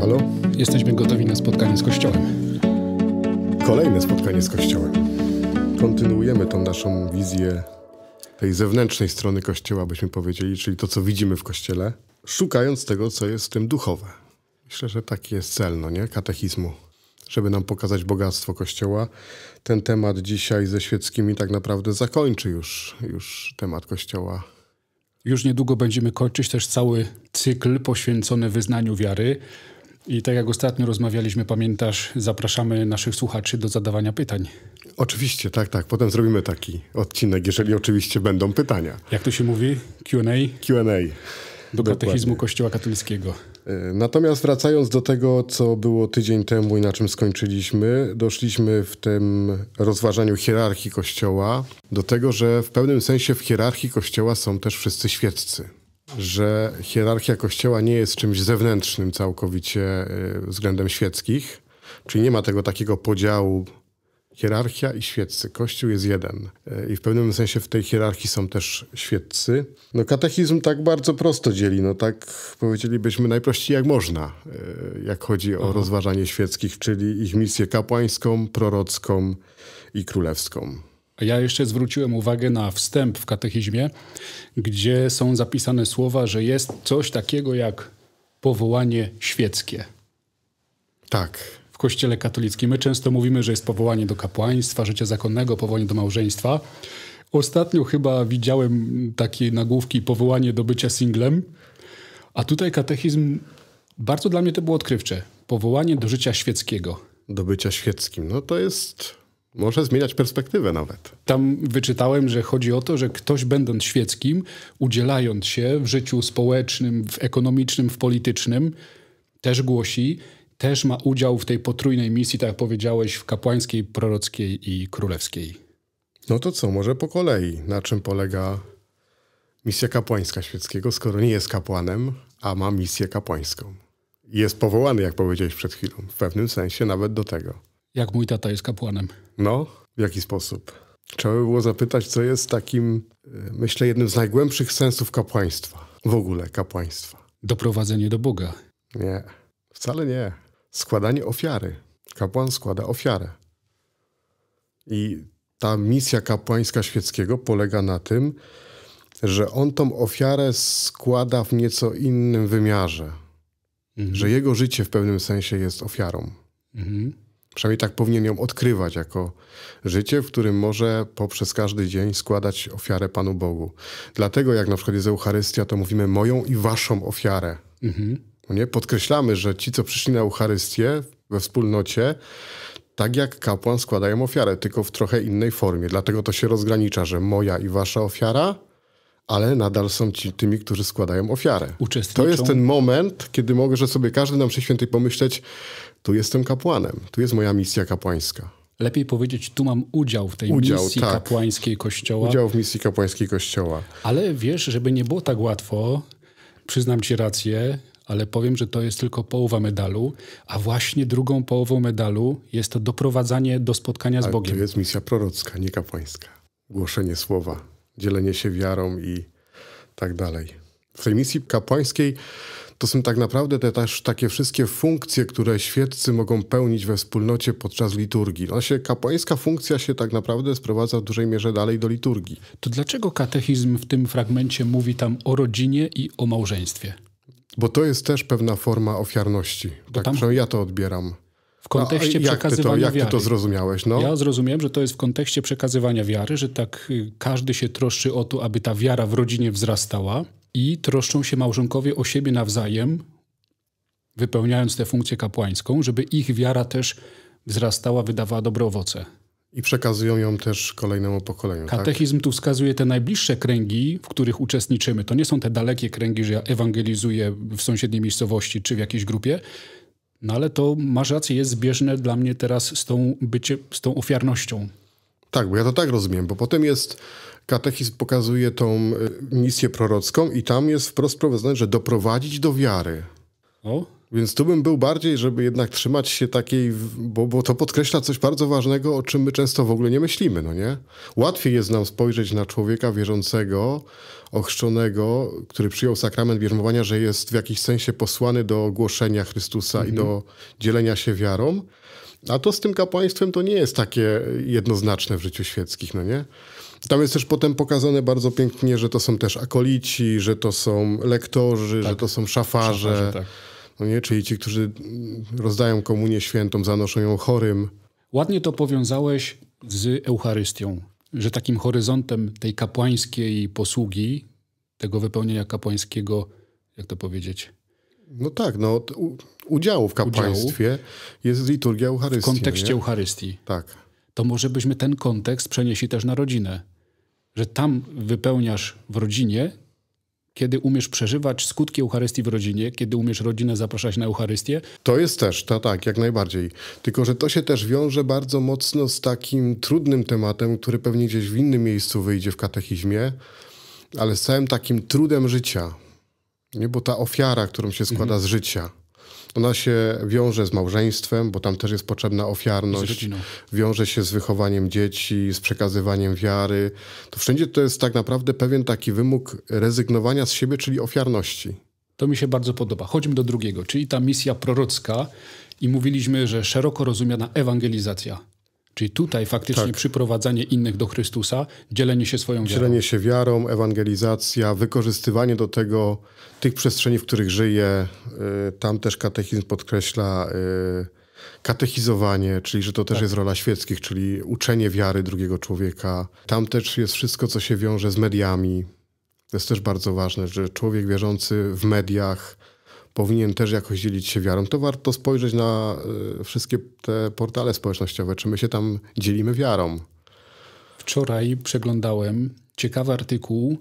Halo? Jesteśmy gotowi na spotkanie z Kościołem. Kolejne spotkanie z Kościołem. Kontynuujemy tą naszą wizję tej zewnętrznej strony Kościoła, byśmy powiedzieli, czyli to, co widzimy w Kościele, szukając tego, co jest w tym duchowe. Myślę, że taki jest cel, no nie? Katechizmu. Żeby nam pokazać bogactwo Kościoła. Ten temat dzisiaj ze świeckimi tak naprawdę zakończy już, już temat Kościoła już niedługo będziemy kończyć też cały cykl poświęcony wyznaniu wiary. I tak jak ostatnio rozmawialiśmy, pamiętasz, zapraszamy naszych słuchaczy do zadawania pytań. Oczywiście, tak, tak. Potem zrobimy taki odcinek, jeżeli oczywiście będą pytania. Jak to się mówi? QA? QA. Do katechizmu Kościoła katolickiego. E, natomiast wracając do tego, co było tydzień temu i na czym skończyliśmy, doszliśmy w tym rozważaniu hierarchii Kościoła do tego, że w pewnym sensie w hierarchii Kościoła są też wszyscy świeccy że hierarchia kościoła nie jest czymś zewnętrznym całkowicie e, względem świeckich, czyli nie ma tego takiego podziału hierarchia i świeccy. Kościół jest jeden. E, I w pewnym sensie w tej hierarchii są też świeccy. No katechizm tak bardzo prosto dzieli, no tak powiedzielibyśmy najprościej jak można, e, jak chodzi o Aha. Mhm. rozważanie świeckich, czyli ich misję kapłańską, prorocką i królewską. Ja jeszcze zwróciłem uwagę na wstęp w katechizmie, gdzie są zapisane słowa, że jest coś takiego jak powołanie świeckie. Tak. W Kościele katolickim my często mówimy, że jest powołanie do kapłaństwa, życia zakonnego, powołanie do małżeństwa. Ostatnio chyba widziałem takie nagłówki powołanie do bycia singlem, a tutaj katechizm bardzo dla mnie to było odkrywcze. Powołanie do życia świeckiego. Do bycia świeckim. No to jest może zmieniać perspektywę nawet. Tam wyczytałem, że chodzi o to, że ktoś będąc świeckim, udzielając się w życiu społecznym, w ekonomicznym, w politycznym, też głosi, też ma udział w tej potrójnej misji, tak jak powiedziałeś, w kapłańskiej, prorockiej i królewskiej. No to co, może po kolei, na czym polega misja kapłańska świeckiego, skoro nie jest kapłanem, a ma misję kapłańską. Jest powołany, jak powiedziałeś przed chwilą, w pewnym sensie nawet do tego jak mój tata jest kapłanem. No, w jaki sposób? Trzeba by było zapytać, co jest takim, e, myślę, jednym z najgłębszych sensów kapłaństwa. W ogóle kapłaństwa. Doprowadzenie do Boga. Nie, wcale nie. Składanie ofiary. Kapłan składa ofiarę. I ta misja kapłańska świeckiego polega na tym, że on tą ofiarę składa w nieco innym wymiarze. Mhm. Że jego życie w pewnym sensie jest ofiarą. Mhm. Przynajmniej tak powinien ją odkrywać jako życie, w którym może poprzez każdy dzień składać ofiarę Panu Bogu. Dlatego jak na przykład jest Eucharystia, to mówimy moją i waszą ofiarę. Mhm. No nie? Podkreślamy, że ci, co przyszli na Eucharystię we wspólnocie, tak jak kapłan składają ofiarę, tylko w trochę innej formie. Dlatego to się rozgranicza, że moja i wasza ofiara, ale nadal są ci, tymi, którzy składają ofiarę. Uczestniczą. To jest ten moment, kiedy może sobie każdy nam przy świętej pomyśleć, tu jestem kapłanem, tu jest moja misja kapłańska. Lepiej powiedzieć, tu mam udział w tej udział, misji tak. kapłańskiej Kościoła. Udział w misji kapłańskiej Kościoła. Ale wiesz, żeby nie było tak łatwo, przyznam ci rację, ale powiem, że to jest tylko połowa medalu, a właśnie drugą połową medalu jest to doprowadzanie do spotkania z Bogiem. To jest misja prorocka, nie kapłańska. Głoszenie słowa dzielenie się wiarą i tak dalej. W tej misji kapłańskiej to są tak naprawdę te też takie wszystkie funkcje, które świeccy mogą pełnić we wspólnocie podczas liturgii. No się, kapłańska funkcja się tak naprawdę sprowadza w dużej mierze dalej do liturgii. To dlaczego katechizm w tym fragmencie mówi tam o rodzinie i o małżeństwie? Bo to jest też pewna forma ofiarności. tak, tam... ja to odbieram kontekście no, jak przekazywania ty to, wiary. Jak ty to zrozumiałeś? No? Ja zrozumiałem, że to jest w kontekście przekazywania wiary, że tak y, każdy się troszczy o to, aby ta wiara w rodzinie wzrastała i troszczą się małżonkowie o siebie nawzajem, wypełniając tę funkcję kapłańską, żeby ich wiara też wzrastała, wydawała dobre owoce. I przekazują ją też kolejnemu pokoleniu. Tak? Katechizm tak? tu wskazuje te najbliższe kręgi, w których uczestniczymy. To nie są te dalekie kręgi, że ja ewangelizuję w sąsiedniej miejscowości czy w jakiejś grupie, no ale to masz rację, jest zbieżne dla mnie teraz z tą, bycie, z tą ofiarnością. Tak, bo ja to tak rozumiem, bo potem jest katechizm pokazuje tą e, misję prorocką i tam jest wprost prowadzone, że doprowadzić do wiary. O? Więc tu bym był bardziej, żeby jednak trzymać się takiej, bo, bo to podkreśla coś bardzo ważnego, o czym my często w ogóle nie myślimy, no nie? Łatwiej jest nam spojrzeć na człowieka wierzącego, ochrzczonego, który przyjął sakrament bierzmowania, że jest w jakiś sensie posłany do głoszenia Chrystusa mhm. i do mhm. dzielenia się wiarą, a to z tym kapłaństwem to nie jest takie jednoznaczne w życiu świeckich, no nie? Tam jest też potem pokazane bardzo pięknie, że to są też akolici, że to są lektorzy, tak. że to są szafarze. szafarze tak. No nie? Czyli ci, którzy rozdają komunię świętą, zanoszą ją chorym. Ładnie to powiązałeś z Eucharystią, że takim horyzontem tej kapłańskiej posługi, tego wypełnienia kapłańskiego, jak to powiedzieć? No tak, no udziału w kapłaństwie udziału jest liturgia Eucharystii. W kontekście no nie? Eucharystii. Tak. To może byśmy ten kontekst przenieśli też na rodzinę, że tam wypełniasz w rodzinie kiedy umiesz przeżywać skutki Eucharystii w rodzinie, kiedy umiesz rodzinę zapraszać na Eucharystię? To jest też, to tak, jak najbardziej. Tylko, że to się też wiąże bardzo mocno z takim trudnym tematem, który pewnie gdzieś w innym miejscu wyjdzie w katechizmie, ale z całym takim trudem życia. Nie? Bo ta ofiara, którą się składa mhm. z życia. Ona się wiąże z małżeństwem, bo tam też jest potrzebna ofiarność, wiąże się z wychowaniem dzieci, z przekazywaniem wiary. To wszędzie to jest tak naprawdę pewien taki wymóg rezygnowania z siebie, czyli ofiarności. To mi się bardzo podoba. Chodźmy do drugiego, czyli ta misja prorocka i mówiliśmy, że szeroko rozumiana ewangelizacja Czyli tutaj faktycznie tak. przyprowadzanie innych do Chrystusa, dzielenie się swoją wiarą. Dzielenie się wiarą, ewangelizacja, wykorzystywanie do tego tych przestrzeni, w których żyje. Y, tam też katechizm podkreśla y, katechizowanie, czyli że to też tak. jest rola świeckich, czyli uczenie wiary drugiego człowieka. Tam też jest wszystko, co się wiąże z mediami. To jest też bardzo ważne, że człowiek wierzący w mediach powinien też jakoś dzielić się wiarą, to warto spojrzeć na y, wszystkie te portale społecznościowe, czy my się tam dzielimy wiarą. Wczoraj przeglądałem ciekawy artykuł,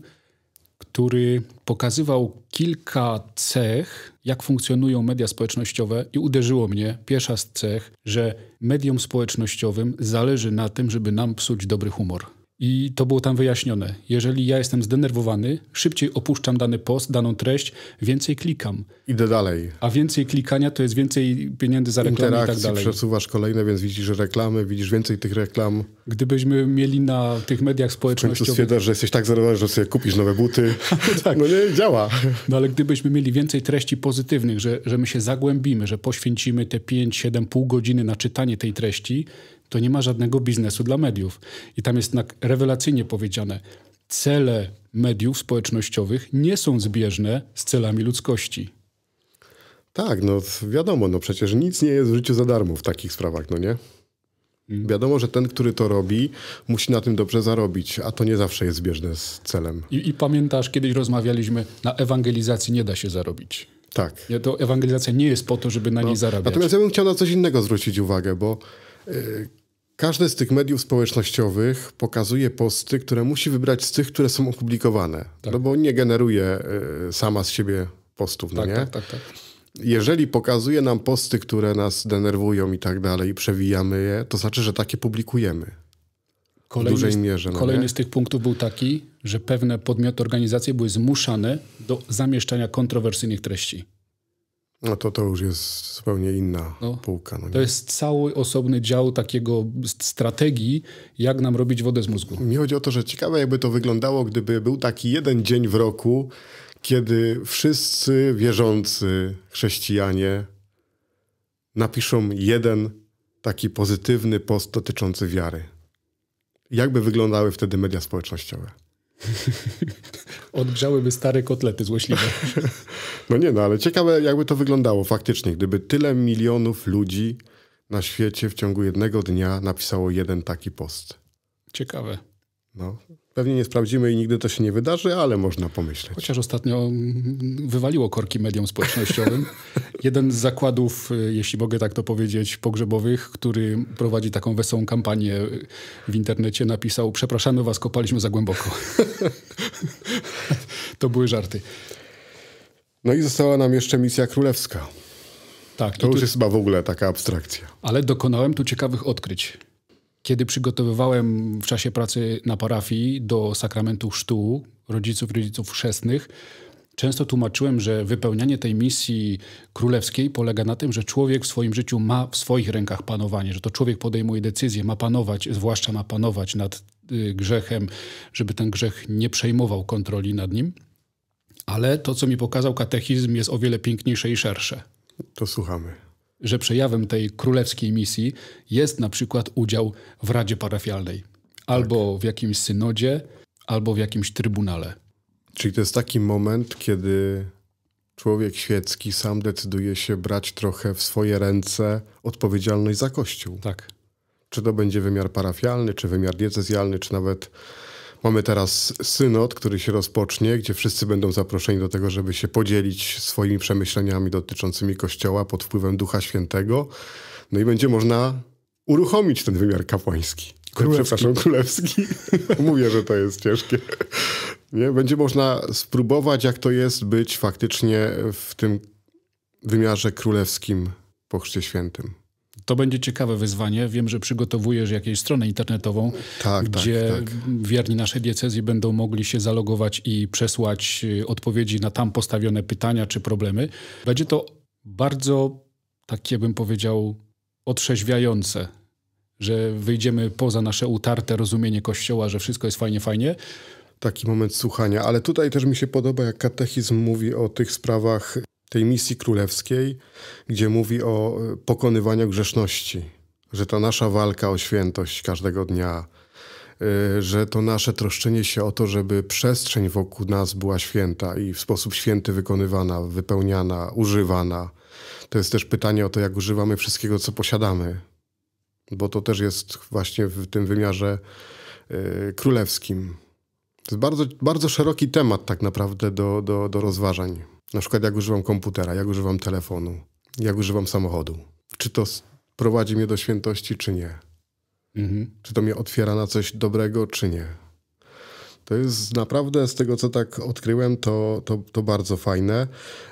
który pokazywał kilka cech, jak funkcjonują media społecznościowe, i uderzyło mnie, pierwsza z cech, że mediom społecznościowym zależy na tym, żeby nam psuć dobry humor. I to było tam wyjaśnione. Jeżeli ja jestem zdenerwowany, szybciej opuszczam dany post, daną treść, więcej klikam. Idę dalej. A więcej klikania to jest więcej pieniędzy za reklamy Interakcji, i tak dalej. przesuwasz kolejne, więc widzisz reklamy, widzisz więcej tych reklam. Gdybyśmy mieli na tych mediach społecznościowych... W stwierdzasz, że jesteś tak zdenerwowany, że sobie kupisz nowe buty. tak. No nie, działa. No ale gdybyśmy mieli więcej treści pozytywnych, że, że my się zagłębimy, że poświęcimy te 5, 7, pół godziny na czytanie tej treści, to nie ma żadnego biznesu dla mediów. I tam jest rewelacyjnie powiedziane, cele mediów społecznościowych nie są zbieżne z celami ludzkości. Tak, no wiadomo, no przecież nic nie jest w życiu za darmo w takich sprawach, no nie? Mm. Wiadomo, że ten, który to robi, musi na tym dobrze zarobić, a to nie zawsze jest zbieżne z celem. I, i pamiętasz, kiedyś rozmawialiśmy, na ewangelizacji nie da się zarobić. Tak. Nie, to ewangelizacja nie jest po to, żeby na no, niej zarabiać. Natomiast ja bym chciał na coś innego zwrócić uwagę, bo y, każdy z tych mediów społecznościowych pokazuje posty, które musi wybrać z tych, które są opublikowane, tak. no bo nie generuje y, sama z siebie postów, no tak, nie? Tak, tak, tak. Jeżeli pokazuje nam posty, które nas denerwują i tak dalej, i przewijamy je, to znaczy, że takie publikujemy. Kolejny, w dużej mierze. No kolejny nie? z tych punktów był taki, że pewne podmioty, organizacje były zmuszane do zamieszczania kontrowersyjnych treści. No to to już jest zupełnie inna no, półka. No to jest cały osobny dział takiego strategii, jak nam robić wodę z mózgu. Mi chodzi o to, że ciekawe jakby to wyglądało, gdyby był taki jeden dzień w roku, kiedy wszyscy wierzący chrześcijanie napiszą jeden taki pozytywny post dotyczący wiary. Jakby wyglądały wtedy media społecznościowe? odgrzałyby stare kotlety złośliwe. No nie, no ale ciekawe jakby to wyglądało faktycznie, gdyby tyle milionów ludzi na świecie w ciągu jednego dnia napisało jeden taki post. Ciekawe. No, pewnie nie sprawdzimy i nigdy to się nie wydarzy, ale można pomyśleć. Chociaż ostatnio mm, wywaliło korki mediom społecznościowym. Jeden z zakładów, y, jeśli mogę tak to powiedzieć, pogrzebowych, który prowadzi taką wesołą kampanię w internecie, napisał: Przepraszamy was, kopaliśmy za głęboko. to były żarty. No i została nam jeszcze misja królewska. Tak, to tu... już jest chyba w ogóle taka abstrakcja. Ale dokonałem tu ciekawych odkryć. Kiedy przygotowywałem w czasie pracy na parafii do sakramentu sztu rodziców, rodziców chrzestnych, często tłumaczyłem, że wypełnianie tej misji królewskiej polega na tym, że człowiek w swoim życiu ma w swoich rękach panowanie, że to człowiek podejmuje decyzje, ma panować, zwłaszcza ma panować nad y, grzechem, żeby ten grzech nie przejmował kontroli nad nim. Ale to, co mi pokazał katechizm, jest o wiele piękniejsze i szersze. To słuchamy że przejawem tej królewskiej misji jest na przykład udział w Radzie Parafialnej, albo tak. w jakimś synodzie, albo w jakimś trybunale. Czyli to jest taki moment, kiedy człowiek świecki sam decyduje się brać trochę w swoje ręce odpowiedzialność za Kościół. Tak. Czy to będzie wymiar parafialny, czy wymiar diecezjalny, czy nawet Mamy teraz synod, który się rozpocznie, gdzie wszyscy będą zaproszeni do tego, żeby się podzielić swoimi przemyśleniami dotyczącymi Kościoła pod wpływem Ducha Świętego. No i będzie można uruchomić ten wymiar kapłański. Królewski. Przepraszam, królewski. Mówię, że to jest ciężkie. Nie? Będzie można spróbować, jak to jest być faktycznie w tym wymiarze królewskim po Chrzcie Świętym. To będzie ciekawe wyzwanie. Wiem, że przygotowujesz jakąś stronę internetową, tak, tak gdzie tak, tak. wierni naszej diecezji będą mogli się zalogować i przesłać e, odpowiedzi na tam postawione pytania czy problemy. Będzie to bardzo, takie bym powiedział, otrzeźwiające, że wyjdziemy poza nasze utarte rozumienie Kościoła, że wszystko jest fajnie, fajnie taki moment słuchania, ale tutaj też mi się podoba, jak katechizm mówi o tych sprawach tej misji królewskiej, gdzie mówi o e, pokonywaniu grzeszności, że ta nasza walka o świętość każdego dnia, e, że to nasze troszczenie się o to, żeby przestrzeń wokół nas była święta i w sposób święty wykonywana, wypełniana, używana. To jest też pytanie o to, jak używamy wszystkiego, co posiadamy, bo to też jest właśnie w tym wymiarze e, królewskim. To jest bardzo, bardzo szeroki temat tak naprawdę do, do, do rozważań. Na przykład jak używam komputera, jak używam telefonu, jak używam samochodu. Czy to prowadzi mnie do świętości, czy nie? Mhm. Czy to mnie otwiera na coś dobrego, czy nie? To jest naprawdę, z tego co tak odkryłem, to, to, to, bardzo fajne.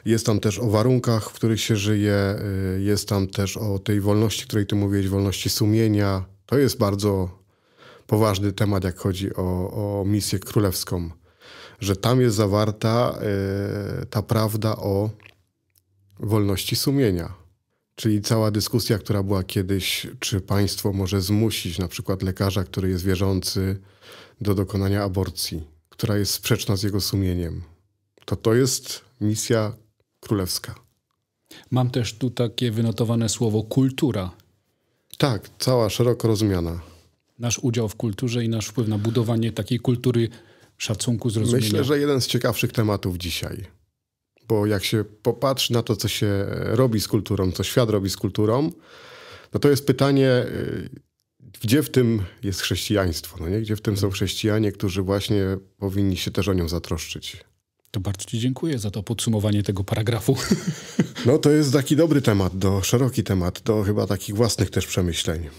Jest tam też o warunkach, w których się żyje, y, jest tam też o tej wolności, której ty mówiłeś, wolności sumienia. To jest bardzo poważny temat, jak chodzi o, o misję królewską że tam jest zawarta e, ta prawda o wolności sumienia. Czyli cała dyskusja, która była kiedyś, czy państwo może zmusić na przykład lekarza, który jest wierzący, do dokonania aborcji, która jest sprzeczna z jego sumieniem. To to jest misja królewska. Mam też tu takie wynotowane słowo kultura. Tak, cała szeroko rozumiana. Nasz udział w kulturze i nasz wpływ na budowanie takiej kultury szacunku, zrozumienia. Myślę, że jeden z ciekawszych tematów dzisiaj. Bo jak się popatrzy na to, co się robi z kulturą, co świat robi z kulturą, no to jest pytanie, y, gdzie w tym jest chrześcijaństwo, no nie? gdzie w tym są chrześcijanie, którzy właśnie powinni się też o nią zatroszczyć. To bardzo Ci dziękuję za to podsumowanie tego paragrafu. No to jest taki dobry temat, do, szeroki temat, do chyba takich własnych też przemyśleń.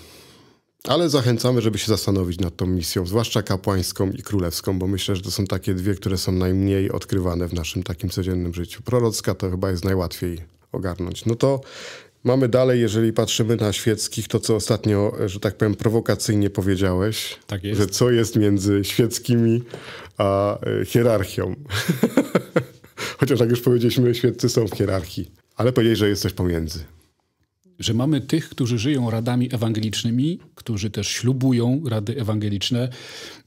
Ale zachęcamy, żeby się zastanowić nad tą misją, zwłaszcza kapłańską i królewską, bo myślę, że to są takie dwie, które są najmniej odkrywane w naszym takim codziennym życiu. Prorocka to chyba jest najłatwiej ogarnąć. No to mamy dalej, jeżeli patrzymy na świeckich, to co ostatnio, że tak powiem, prowokacyjnie powiedziałeś, tak że co jest między świeckimi a e, hierarchią. Chociaż jak już powiedzieliśmy, świeccy są w hierarchii, ale powiedzieli, że jest coś pomiędzy że mamy tych, którzy żyją radami ewangelicznymi, którzy też ślubują rady ewangeliczne,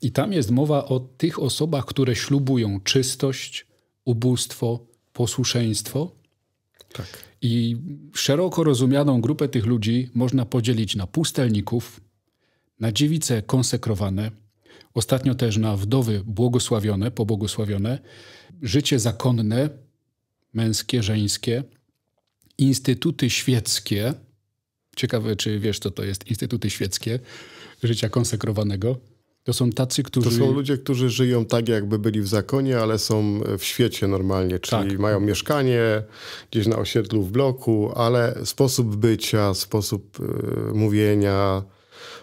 i tam jest mowa o tych osobach, które ślubują czystość, ubóstwo, posłuszeństwo. Tak. I szeroko rozumianą grupę tych ludzi można podzielić na pustelników, na dziewice konsekrowane, ostatnio też na wdowy błogosławione, pobłogosławione, życie zakonne, męskie, żeńskie instytuty świeckie. Ciekawe, czy wiesz, co to jest instytuty świeckie życia konsekrowanego. To są tacy, którzy. To są ludzie, którzy żyją tak, jakby byli w zakonie, ale są w świecie normalnie, czyli tak. mają mieszkanie gdzieś na osiedlu w bloku, ale sposób bycia, sposób y, mówienia,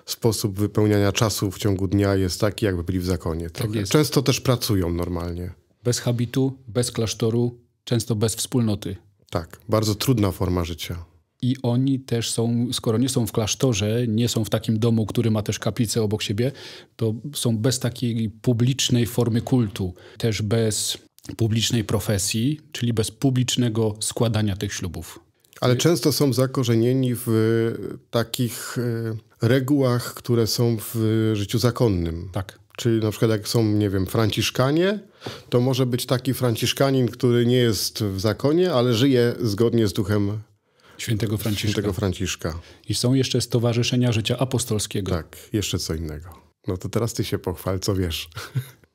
sposób wypełniania czasu w ciągu dnia jest taki, jakby byli w zakonie. Tak Często też pracują normalnie. Bez habitu, bez klasztoru, często bez wspólnoty. Tak, bardzo trudna forma życia. I oni też są, skoro nie są w klasztorze, nie są w takim domu, który ma też kaplicę obok siebie, to są bez takiej publicznej formy kultu, też bez publicznej profesji, czyli bez publicznego składania tych ślubów. Ale często są zakorzenieni w takich e, regułach, które są w życiu zakonnym. Tak. Czyli na przykład jak są, nie wiem, franciszkanie, to może być taki franciszkanin, który nie jest w zakonie, ale żyje zgodnie z duchem Świętego Franciszka. Świętego Franciszka. I są jeszcze stowarzyszenia życia apostolskiego. Tak, jeszcze co innego. No to teraz ty się pochwal, co wiesz.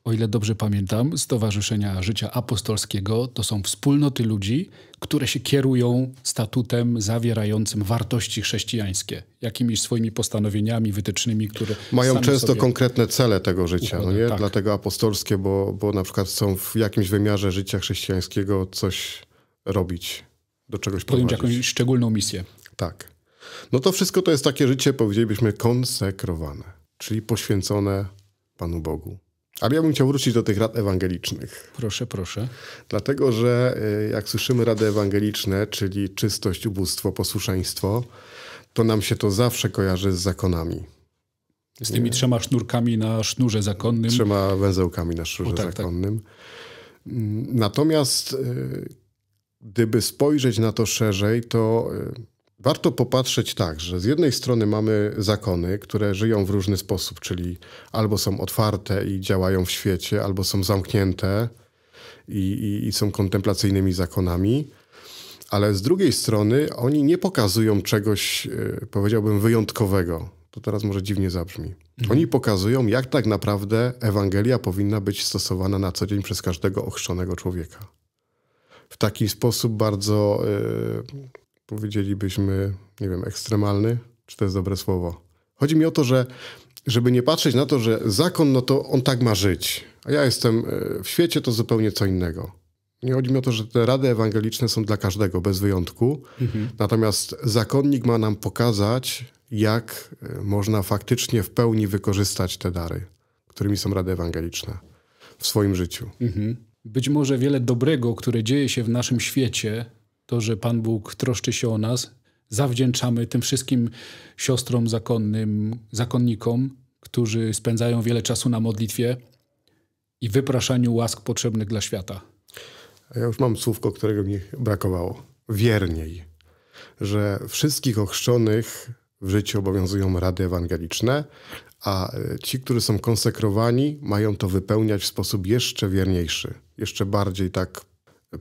o ile dobrze pamiętam, Stowarzyszenia Życia Apostolskiego to są wspólnoty ludzi, które się kierują statutem zawierającym wartości chrześcijańskie, jakimiś swoimi postanowieniami, wytycznymi, które. Mają często konkretne cele tego życia, układa, no nie? Tak. dlatego apostolskie, bo, bo na przykład są w jakimś wymiarze życia chrześcijańskiego coś robić, do czegoś Podjąć prowadzić. jakąś szczególną misję. Tak. No to wszystko to jest takie życie, powiedzielibyśmy, konsekrowane, czyli poświęcone Panu Bogu. Ale ja bym chciał wrócić do tych rad ewangelicznych. Proszę, proszę. Dlatego, że y, jak słyszymy rady ewangeliczne, czyli czystość, ubóstwo, posłuszeństwo, to nam się to zawsze kojarzy z zakonami. Z tymi Nie. trzema sznurkami na sznurze zakonnym. Trzema węzełkami na sznurze o, tak, tak. zakonnym. Tak. Natomiast y, gdyby spojrzeć na to szerzej, to y, Warto popatrzeć tak, że z jednej strony mamy zakony, które żyją w różny sposób, czyli albo są otwarte i działają w świecie, albo są zamknięte i, i, i są kontemplacyjnymi zakonami, ale z drugiej strony oni nie pokazują czegoś, e, powiedziałbym, wyjątkowego. To teraz może dziwnie zabrzmi. Mhm. Oni pokazują, jak tak naprawdę Ewangelia powinna być stosowana na co dzień przez każdego ochrzczonego człowieka. W taki sposób bardzo. Yy, powiedzielibyśmy, nie wiem, ekstremalny? Czy to jest dobre słowo? Chodzi mi o to, że żeby nie patrzeć na to, że zakon, no to on tak ma żyć, a ja jestem e, w świecie, to zupełnie co innego. Nie chodzi mi o to, że te rady ewangeliczne są dla każdego, bez wyjątku. Mhm. Natomiast zakonnik ma nam pokazać, jak e, można faktycznie w pełni wykorzystać te dary, którymi są rady ewangeliczne w swoim życiu. Mhm. Być może wiele dobrego, które dzieje się w naszym świecie, to, że Pan Bóg troszczy się o nas, zawdzięczamy tym wszystkim siostrom zakonnym, zakonnikom, którzy spędzają wiele czasu na modlitwie i wypraszaniu łask potrzebnych dla świata. ja już mam słówko, którego mi brakowało. Wierniej. Że wszystkich ochrzczonych w życiu obowiązują rady ewangeliczne, a ci, którzy są konsekrowani, mają to wypełniać w sposób jeszcze wierniejszy, jeszcze bardziej tak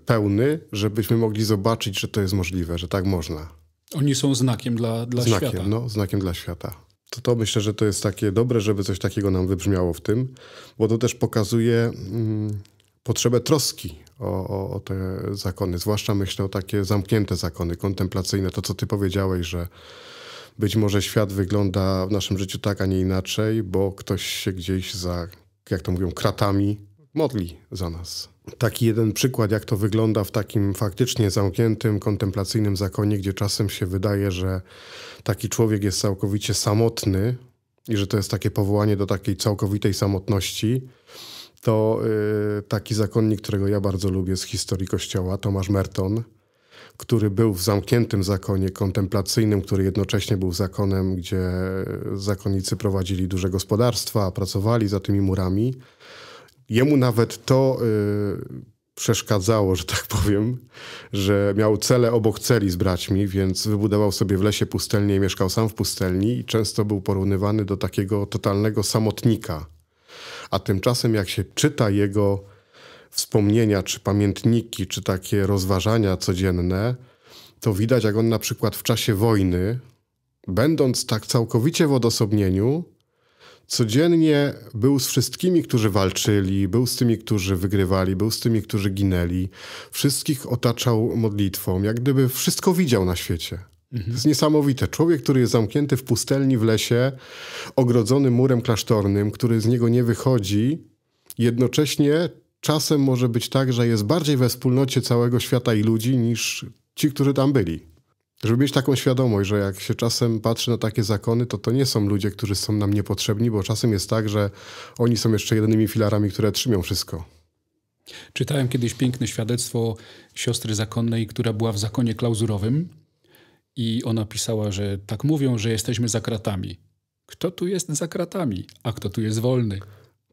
pełny, żebyśmy mogli zobaczyć, że to jest możliwe, że tak można. Oni są znakiem dla, dla znakiem, świata. No, znakiem dla świata. To, to myślę, że to jest takie dobre, żeby coś takiego nam wybrzmiało w tym, bo to też pokazuje mm, potrzebę troski o, o, o, te zakony, zwłaszcza myślę o takie zamknięte zakony kontemplacyjne, to co ty powiedziałeś, że być może świat wygląda w naszym życiu tak, a nie inaczej, bo ktoś się gdzieś za, jak to mówią, kratami modli za nas taki jeden przykład, jak to wygląda w takim faktycznie zamkniętym, kontemplacyjnym zakonie, gdzie czasem się wydaje, że taki człowiek jest całkowicie samotny i że to jest takie powołanie do takiej całkowitej samotności, to yy, taki zakonnik, którego ja bardzo lubię z historii Kościoła, Tomasz Merton, który był w zamkniętym zakonie kontemplacyjnym, który jednocześnie był zakonem, gdzie y, zakonnicy prowadzili duże gospodarstwa, pracowali za tymi murami Jemu nawet to yy, przeszkadzało, że tak powiem, że miał cele obok celi z braćmi, więc wybudował sobie w lesie pustelnię i mieszkał sam w pustelni i często był porównywany do takiego totalnego samotnika. A tymczasem jak się czyta jego wspomnienia, czy pamiętniki, czy takie rozważania codzienne, to widać jak on na przykład w czasie wojny, będąc tak całkowicie w odosobnieniu, codziennie był z wszystkimi, którzy walczyli, był z tymi, którzy wygrywali, był z tymi, którzy ginęli. Wszystkich otaczał modlitwą, jak gdyby wszystko widział na świecie. To jest niesamowite. Człowiek, który jest zamknięty w pustelni, w lesie, ogrodzony murem klasztornym, który z niego nie wychodzi, jednocześnie czasem może być tak, że jest bardziej we wspólnocie całego świata i ludzi niż ci, którzy tam byli. Żeby mieć taką świadomość, że jak się czasem patrzy na takie zakony, to to nie są ludzie, którzy są nam niepotrzebni, bo czasem jest tak, że oni są jeszcze jedynymi filarami, które trzymią wszystko. Czytałem kiedyś piękne świadectwo siostry zakonnej, która była w zakonie klauzurowym i ona pisała, że tak mówią, że jesteśmy za kratami. Kto tu jest za kratami, a kto tu jest wolny?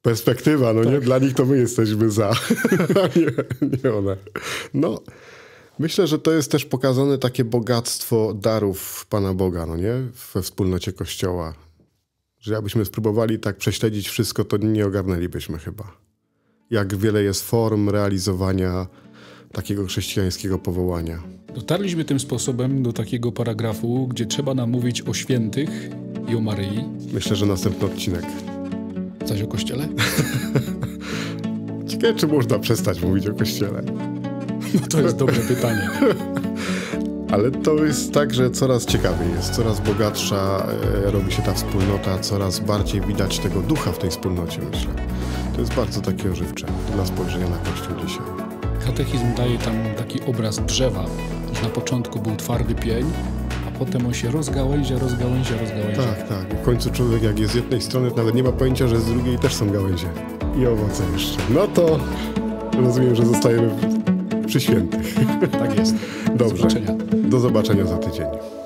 Perspektywa, no tak. nie? Dla nich to my jesteśmy za. nie, nie one. No... Myślę, że to jest też pokazane takie bogactwo darów Pana Boga, no nie? We wspólnocie Kościoła. Że jakbyśmy spróbowali tak prześledzić wszystko, to nie ogarnęlibyśmy chyba. Jak wiele jest form realizowania takiego chrześcijańskiego powołania. Dotarliśmy tym sposobem do takiego paragrafu, gdzie trzeba nam mówić o świętych i o Maryi. Myślę, że następny odcinek. Coś o Kościele? Ciekawe, czy można przestać mówić o Kościele. No to jest dobre pytanie. Ale to jest tak, że coraz ciekawiej jest, coraz bogatsza e, robi się ta wspólnota, coraz bardziej widać tego ducha w tej wspólnocie, myślę. To jest bardzo takie ożywcze dla spojrzenia na Kościół dzisiaj. Katechizm daje tam taki obraz drzewa, że na początku był twardy pień, a potem on się rozgałęzia, rozgałęzia, rozgałęzia. Tak, tak. W końcu człowiek jak jest z jednej strony, nawet nie ma pojęcia, że z drugiej też są gałęzie i owoce jeszcze. No to rozumiem, że zostajemy przy świętych. Tak jest. Do Dobrze. Zobaczenia. Do zobaczenia za tydzień.